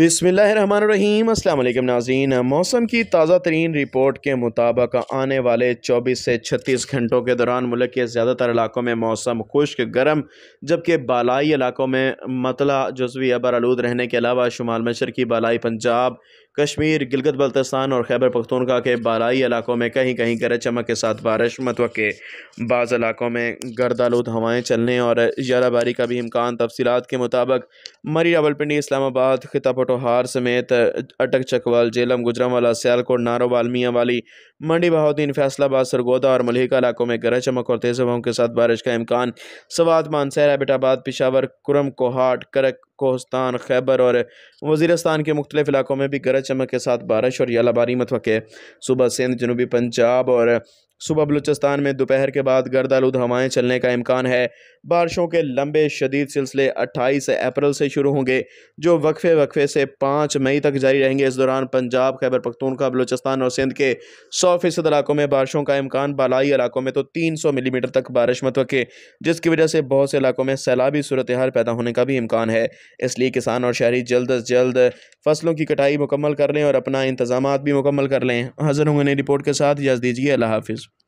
बिसमीम अल्लाम नाजीन मौसम की ताज़ा तरीन रिपोर्ट के मुताबिक आने वाले 24 से 36 घंटों के दौरान मुल्क के ज़्यादातर इलाकों में मौसम खुश्क गर्म जबकि बालाई इलाकों में मतला जजवी अबर आलूद रहने के अलावा शुमाल मशर की बालाई पंजाब कश्मीर गिलगत बल्तिस्तान और खैबर पख्तूनखा के बालाई इलाकों में कहीं कहीं गरज चमक के साथ बारिश के बाज़ इलाकों में गर्दालूद हवाएँ चलने और जराबारी का भी इम्कान तफसीत के मुताबिक मरी रावलपिंडी इस्लामाबाद पटोहार समेत अटक चकवाल जेलम गुजरावाला सियालकोट नारो मियाँ वाली मंडी बहाद्दीन फैसलाबाद सरगोदा और मलिका इलाकों में गरज चमक और तेज़ हवाओं के साथ बारिश का इम्कान सवाद मानसहरा बिटाबाद पिशावर कुरम कोहाट करक कोहस्तान खैबर और वजीरस्तान के मुख्तलिफ इलाकों में भी गरज गरज चमक के साथ बारिश और यालाबारी मतवक़ सुबह सिंध जनूबी पंजाब और सुबह बलूचिस्तान में दोपहर के बाद गर्द आलूद हवाएं चलने का इम्कान है बारिशों के लंबे शदीद सिलसिले 28 अप्रैल से शुरू होंगे जो वक्फे वक्फे से 5 मई तक जारी रहेंगे इस दौरान पंजाब खैबर पख्तूनखा बलोचिस्तान और सिंध के सौ फ़ीसद इलाकों में बारिशों का इम्कान बालाई इलाकों में तो तीन सौ मिलीमीटर तक बारिश मतवक़ जिसकी वजह से बहुत से इलाकों में सैलाबी सूरत हाल पैदा होने का भी इम्कान है इसलिए किसान और शहरी जल्द अज जल्द फसलों की कटाई मुकम्मल कर लें और अपना इंतजाम भी मुकम्मल कर लें हाजिर होंगे नई रिपोर्ट के साथ याद दीजिए अल्लाह हाफिज़